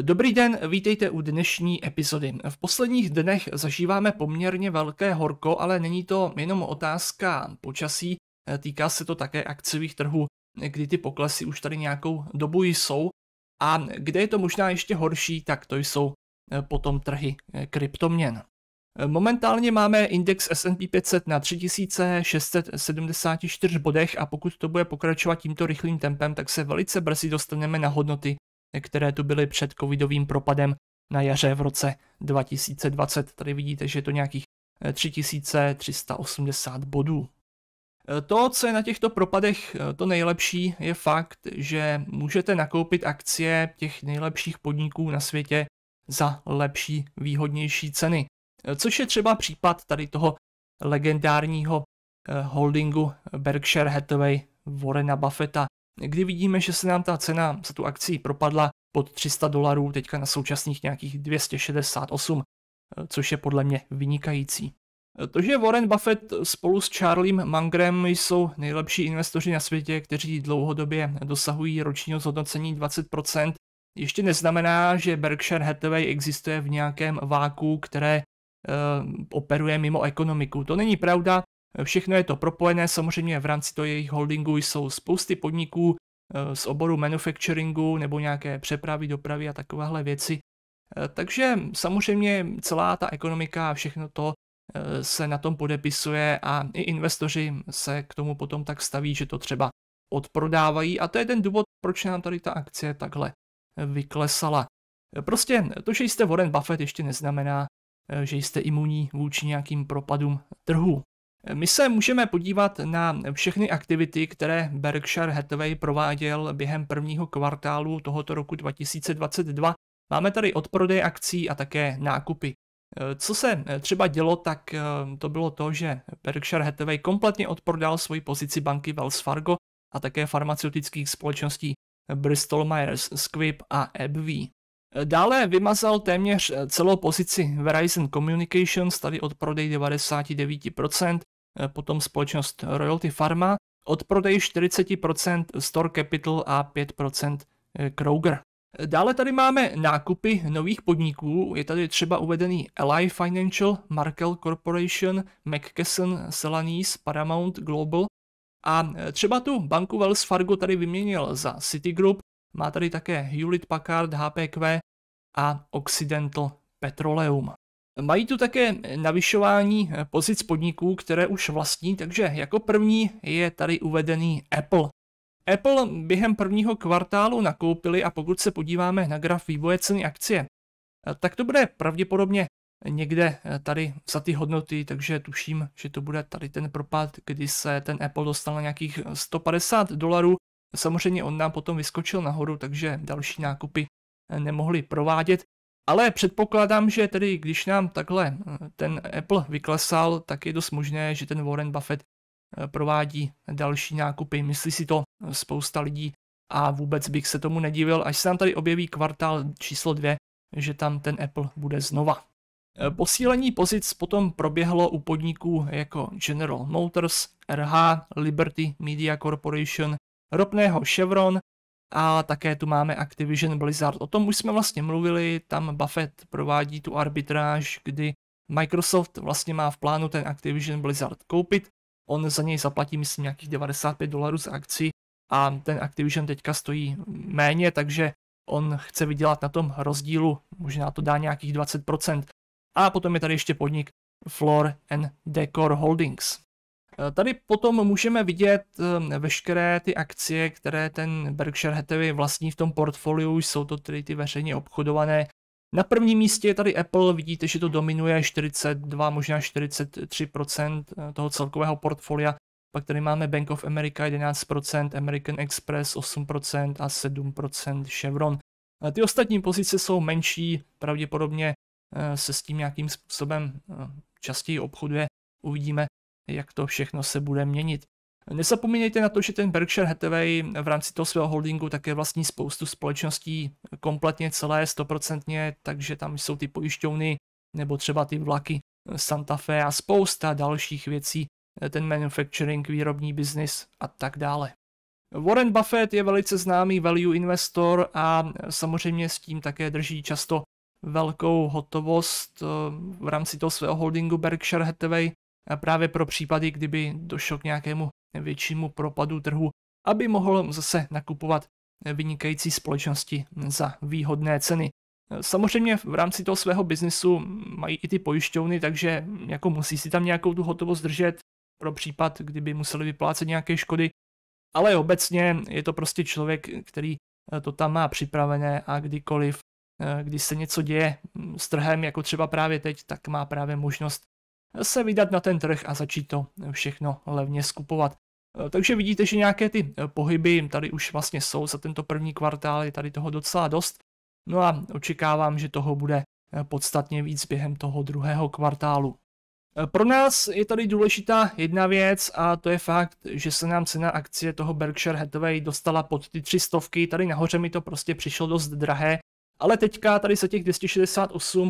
Dobrý den, vítejte u dnešní epizody. V posledních dnech zažíváme poměrně velké horko, ale není to jenom otázka počasí, týká se to také akciových trhů, kdy ty poklesy už tady nějakou dobu jsou. A kde je to možná ještě horší, tak to jsou eh, potom trhy eh, kryptoměn. Momentálně máme index S&P 500 na 3674 bodech a pokud to bude pokračovat tímto rychlým tempem, tak se velice brzy dostaneme na hodnoty které tu byly před covidovým propadem na jaře v roce 2020. Tady vidíte, že je to nějakých 3380 eh, bodů. Eh, to, co je na těchto propadech eh, to nejlepší, je fakt, že můžete nakoupit akcie těch nejlepších podniků na světě za lepší, výhodnější ceny. Což je třeba případ tady toho legendárního holdingu Berkshire Hathaway Warrena Buffetta, kdy vidíme, že se nám ta cena za tu akci propadla pod 300 dolarů, teďka na současných nějakých 268, což je podle mě vynikající. To, že Warren Buffett spolu s Charliem Mangrem jsou nejlepší investoři na světě, kteří dlouhodobě dosahují ročního zhodnocení 20%, ještě neznamená, že Berkshire Hathaway existuje v nějakém váku, které e, operuje mimo ekonomiku. To není pravda, Všechno je to propojené, samozřejmě v rámci toho jejich holdingu jsou spousty podniků eh, z oboru manufacturingu nebo nějaké přepravy, dopravy a takovéhle věci. Eh, takže samozřejmě celá ta ekonomika a všechno to eh, se na tom podepisuje a i investoři se k tomu potom tak staví, že to třeba odprodávají a to je ten důvod, proč nám tady ta akcie takhle vyklesala. Prostě to, že jste Warren Buffett, ještě neznamená, že jste imunní vůči nějakým propadům trhu. My se můžeme podívat na všechny aktivity, které Berkshire Hathaway prováděl během prvního kvartálu tohoto roku 2022. Máme tady odprodej akcí a také nákupy. Co se třeba dělo, tak eh, to bylo to, že Berkshire Hathaway kompletně odprodal svoji pozici banky Wells Fargo a také farmaceutických společností Bristol Myers Squibb a AbbVie. Dále vymazal téměř celou pozici Verizon Communications, tady od prodej 99%, Eh, potom společnost Royalty Pharma, odprodej 40% Store Capital a 5% eh, Kroger. Eh, dále tady máme nákupy nových podniků, je tady třeba uvedený Ally Financial, Markel Corporation, McKesson, Celanese, Paramount Global a třeba tu banku Wells Fargo tady vyměnil za Citigroup, má tady také Hewlett Packard, HPQ a Occidental Petroleum. Mají tu také navyšování eh, pozic podniků, které už vlastní, takže jako první je tady uvedený Apple. Apple během prvního kvartálu nakoupili a pokud se podíváme na graf vývoje ceny akcie, eh, tak to bude pravděpodobně někde eh, tady za ty hodnoty, takže tuším, že to bude tady ten propad, kdy se ten Apple dostal na nějakých 150 dolarů. Samozřejmě on nám potom vyskočil nahoru, takže další nákupy nemohli provádět. Ale předpokládám, že tedy když nám takhle eh, ten Apple vyklesal, tak je dost možné, že ten Warren Buffett eh, provádí další nákupy. Myslí si to eh, spousta lidí a vůbec bych se tomu nedivil, až se nám tady objeví kvartál číslo 2, že tam ten Apple bude znova. Posílení pozic potom proběhlo u podniků jako General Motors, RH, Liberty Media Corporation, ropného Chevron a také tu máme Activision Blizzard. O tom už jsme vlastně mluvili, tam Buffett provádí tu arbitráž, kdy Microsoft vlastně má v plánu ten Activision Blizzard koupit, on za něj zaplatí myslím nějakých 95 dolarů za akci a ten Activision teďka stojí méně, takže on chce vydělat na tom rozdílu, možná to dá nějakých 20%. A potom je tady ještě podnik Floor and Decor Holdings. Eh, tady potom můžeme vidět eh, veškeré ty akcie, které ten Berkshire Hathaway vlastní v tom portfoliu, jsou to tedy ty veřejně obchodované. Na prvním místě je tady Apple, vidíte, že to dominuje 42, možná 43% eh, toho celkového portfolia. Pak tady máme Bank of America 11%, American Express 8% a 7% Chevron. Ty ostatní pozice jsou menší, pravděpodobně se s tím nějakým způsobem častěji obchoduje, uvidíme jak to všechno se bude měnit. Nezapomínejte na to, že ten Berkshire Hathaway v rámci toho svého holdingu také vlastní spoustu společností kompletně celé, stoprocentně, takže tam jsou ty pojišťovny nebo třeba ty vlaky Santa Fe a spousta dalších věcí, ten manufacturing, výrobní biznis a tak dále. Warren Buffett je velice známý value investor a samozřejmě s tím také drží často velkou hotovost eh, v rámci toho svého holdingu Berkshire Hathaway právě pro případy, kdyby došlo k nějakému většímu propadu trhu, aby mohl zase nakupovat vynikající společnosti za výhodné ceny. Samozřejmě v rámci toho svého biznesu mají i ty pojišťovny, takže jako musí si tam nějakou tu hotovost držet pro případ, kdyby museli vyplácet nějaké škody, ale obecně je to prostě člověk, který to tam má připravené a kdykoliv, eh, když se něco děje s trhem, jako třeba právě teď, tak má právě možnost se vydat na ten trh a začít to všechno levně skupovat. Eh, takže vidíte, že nějaké ty eh, pohyby tady už vlastně jsou za tento první kvartál, je tady toho docela dost. No a očekávám, že toho bude eh, podstatně víc během toho druhého kvartálu. Pro nás je tady důležitá jedna věc a to je fakt, že se nám cena akcie toho Berkshire Hathaway dostala pod ty tři stovky, tady nahoře mi to prostě přišlo dost drahé, ale teďka tady se těch 268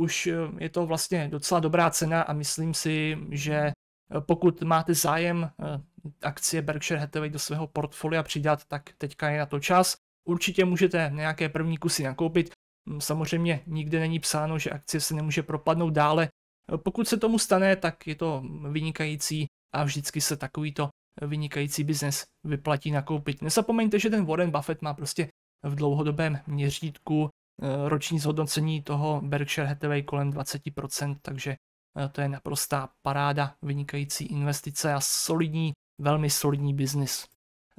už eh, je to vlastně docela dobrá cena a myslím si, že eh, pokud máte zájem eh, akcie Berkshire Hathaway do svého portfolia přidat, tak teďka je na to čas. Určitě můžete nějaké první kusy nakoupit. Mm, samozřejmě nikde není psáno, že akcie se nemůže propadnout dále. Pokud se tomu stane, tak je to vynikající a vždycky se takovýto vynikající biznes vyplatí nakoupit. Nezapomeňte, že ten Warren Buffett má prostě v dlouhodobém měřítku Eh, roční zhodnocení toho Berkshire Hathaway kolem 20%, takže eh, to je naprostá paráda, vynikající investice a solidní, velmi solidní biznis.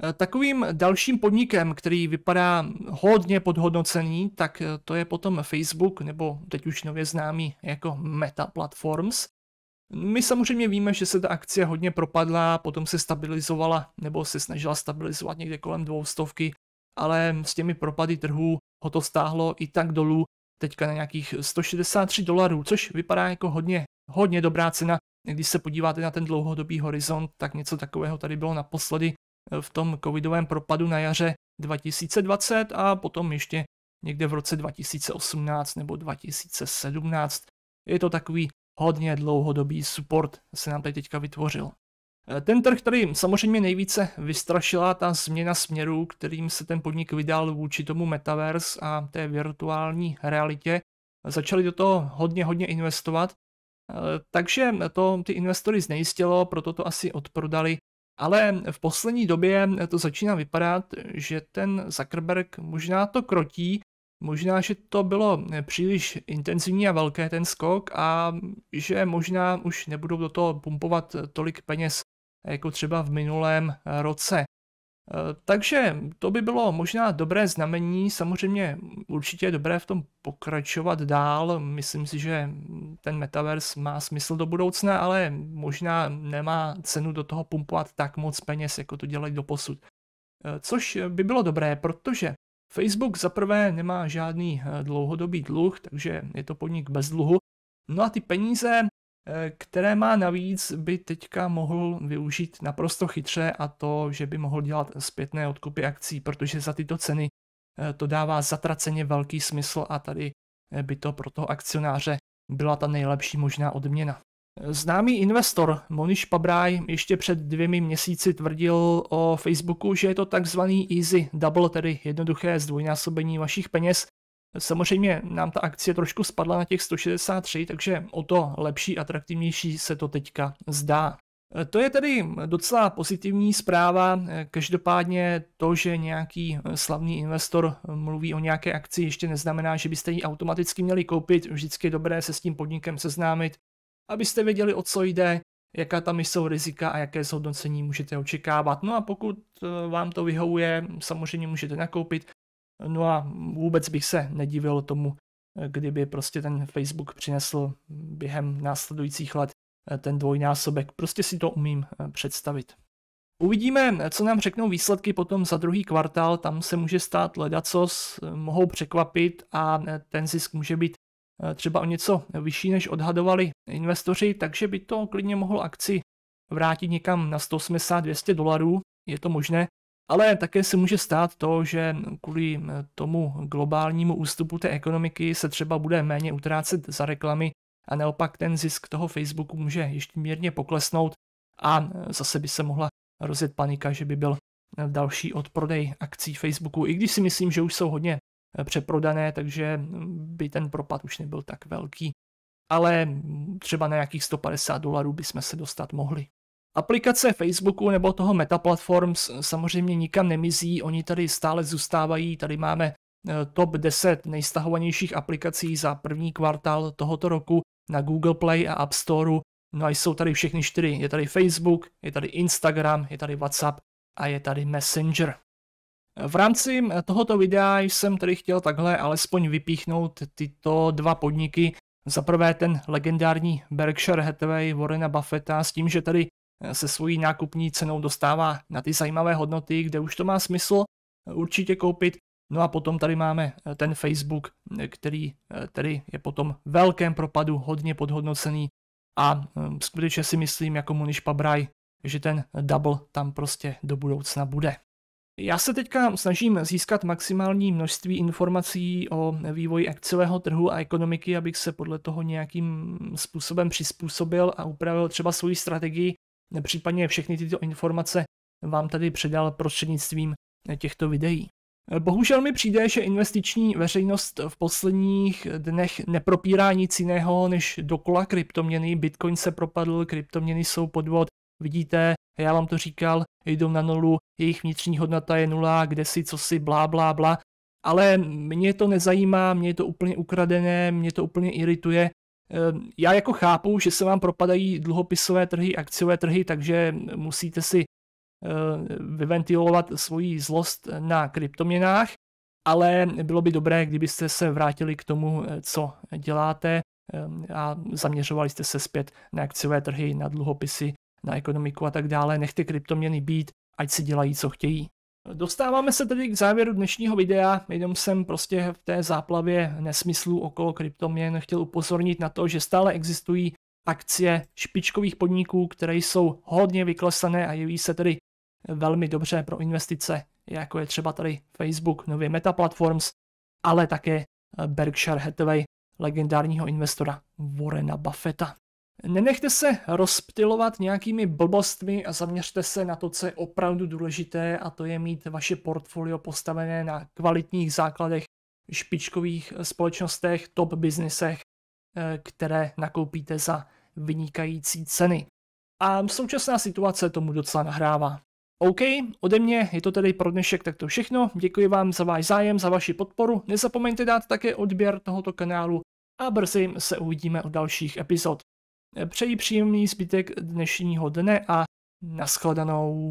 Eh, takovým dalším podnikem, který vypadá hodně podhodnocený, tak to je potom Facebook, nebo teď už nově známý jako Meta Platforms. My samozřejmě víme, že se ta akcie hodně propadla, potom se stabilizovala, nebo se snažila stabilizovat někde kolem dvoustovky, ale s těmi propady trhů ho to stáhlo i tak dolů teďka na nějakých 163 dolarů, což vypadá jako hodně, hodně dobrá cena. Když se podíváte na ten dlouhodobý horizont, tak něco takového tady bylo naposledy eh, v tom covidovém propadu na jaře 2020 a potom ještě někde v roce 2018 nebo 2017. Je to takový hodně dlouhodobý support, se nám tady teďka vytvořil. Eh, ten trh který samozřejmě nejvíce vystrašila ta změna směru, kterým se ten podnik vydal vůči tomu metaverse a té virtuální realitě. Začali do toho hodně, hodně investovat, eh, takže to ty investory znejistilo, proto to asi odprodali. Ale v poslední době eh, to začíná vypadat, že ten Zuckerberg možná to krotí, možná, že to bylo příliš intenzivní a velké ten skok a že možná už nebudou do toho pumpovat tolik peněz jako třeba v minulém eh, roce. Eh, takže to by bylo možná dobré znamení, samozřejmě určitě je dobré v tom pokračovat dál, myslím si, že ten metaverse má smysl do budoucna, ale možná nemá cenu do toho pumpovat tak moc peněz, jako to dělají do posud. Eh, což by bylo dobré, protože Facebook zaprvé nemá žádný dlouhodobý dluh, takže je to podnik bez dluhu, no a ty peníze Eh, které má navíc by teďka mohl využít naprosto chytře a to, že by mohl dělat zpětné odkupy akcí, protože za tyto ceny eh, to dává zatraceně velký smysl a tady eh, by to pro toho akcionáře byla ta nejlepší možná odměna. Známý investor Moniš Pabraj ještě před dvěmi měsíci tvrdil o Facebooku, že je to takzvaný easy double, tedy jednoduché zdvojnásobení vašich peněz, Samozřejmě nám ta akcie trošku spadla na těch 163, takže o to lepší, atraktivnější se to teďka zdá. To je tedy docela pozitivní zpráva, každopádně to, že nějaký slavný investor mluví o nějaké akci, ještě neznamená, že byste ji automaticky měli koupit, vždycky je dobré se s tím podnikem seznámit, abyste věděli, o co jde, jaká tam jsou rizika a jaké zhodnocení můžete očekávat. No a pokud eh, vám to vyhovuje, samozřejmě můžete nakoupit, No a vůbec bych se nedivil tomu, kdyby prostě ten Facebook přinesl během následujících let eh, ten dvojnásobek. Prostě si to umím eh, představit. Uvidíme, eh, co nám řeknou výsledky potom za druhý kvartál, tam se může stát ledacos, mohou překvapit a ten zisk může být třeba o něco vyšší, než odhadovali investoři, takže by to klidně mohlo akci vrátit někam na 180-200 dolarů, je to možné, ale také se může stát to, že kvůli eh, tomu globálnímu ústupu té ekonomiky se třeba bude méně utrácet za reklamy a naopak ten zisk toho Facebooku může ještě mírně poklesnout a eh, zase by se mohla rozjet panika, že by byl eh, další odprodej akcí Facebooku, i když si myslím, že už jsou hodně přeprodané, takže mm, by ten propad už nebyl tak velký. Ale mm, třeba na nějakých 150 dolarů bychom se dostat mohli. Aplikace Facebooku nebo toho Meta Platforms samozřejmě nikam nemizí, oni tady stále zůstávají, tady máme eh, top 10 nejstahovanějších aplikací za první kvartál tohoto roku na Google Play a App Store. No a jsou tady všechny čtyři. Je tady Facebook, je tady Instagram, je tady WhatsApp a je tady Messenger. V rámci eh, tohoto videa jsem tady chtěl takhle alespoň vypíchnout tyto dva podniky. Za prvé ten legendární Berkshire Hathaway Warrena Buffetta s tím, že tady se svojí nákupní cenou dostává na ty zajímavé hodnoty, kde už to má smysl určitě koupit. No a potom tady máme eh, ten Facebook, eh, který eh, tady je potom velkém propadu hodně podhodnocený a hm, skutečně si myslím jako Muniš Pabraj, že ten double tam prostě do budoucna bude. Já se teďka snažím získat maximální množství informací o vývoji akciového trhu a ekonomiky, abych se podle toho nějakým způsobem přizpůsobil a upravil třeba svoji strategii, Případně všechny tyto informace vám tady předal prostřednictvím těchto videí. Bohužel mi přijde, že investiční veřejnost v posledních dnech nepropírá nic jiného než dokola kryptoměny. Bitcoin se propadl, kryptoměny jsou podvod. Vidíte, já vám to říkal, jdou na nulu, jejich vnitřní hodnota je nula, kde si, co si, blá, blá, blá. Ale mě to nezajímá, mě je to úplně ukradené, mě to úplně irituje Ehm, já jako chápu, že se vám propadají dluhopisové trhy, akciové trhy, takže musíte si eh, vyventilovat svoji zlost na kryptoměnách, ale bylo by dobré, kdybyste se vrátili k tomu, eh, co děláte ehm, a zaměřovali jste se zpět na akciové trhy, na dluhopisy, na ekonomiku a tak dále. Nechte kryptoměny být, ať si dělají, co chtějí. Dostáváme se tedy k závěru dnešního videa, jenom jsem prostě v té záplavě nesmyslů okolo kryptoměn chtěl upozornit na to, že stále existují akcie špičkových podniků, které jsou hodně vyklesané a jeví se tedy velmi dobře pro investice, jako je třeba tady Facebook, nově Meta Platforms, ale také Berkshire Hathaway, legendárního investora Warrena Buffetta. Nenechte se rozptilovat nějakými blbostmi a zaměřte se na to, co je opravdu důležité a to je mít vaše portfolio postavené na kvalitních základech špičkových eh, společnostech, top biznisech, eh, které nakoupíte za vynikající ceny. A současná situace tomu docela nahrává. OK, ode mě je to tedy pro dnešek takto všechno. Děkuji vám za váš zájem, za vaši podporu. Nezapomeňte dát také odběr tohoto kanálu a brzy se uvidíme u dalších epizod. Přeji příjemný zbytek dnešního dne a nashledanou.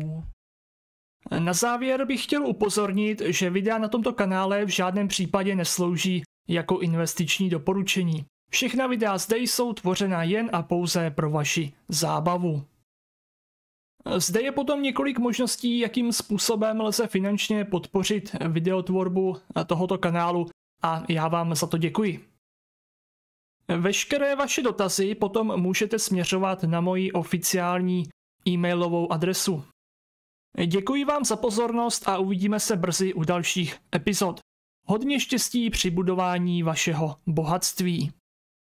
Na závěr bych chtěl upozornit, že videa na tomto kanále v žádném případě neslouží jako investiční doporučení. Všechna videa zde jsou tvořena jen a pouze pro vaši zábavu. Zde je potom několik možností, jakým způsobem lze finančně podpořit videotvorbu tohoto kanálu a já vám za to děkuji. Veškeré vaše dotazy potom můžete směřovat na moji oficiální e-mailovou adresu. Děkuji vám za pozornost a uvidíme se brzy u dalších epizod. Hodně štěstí při budování vašeho bohatství.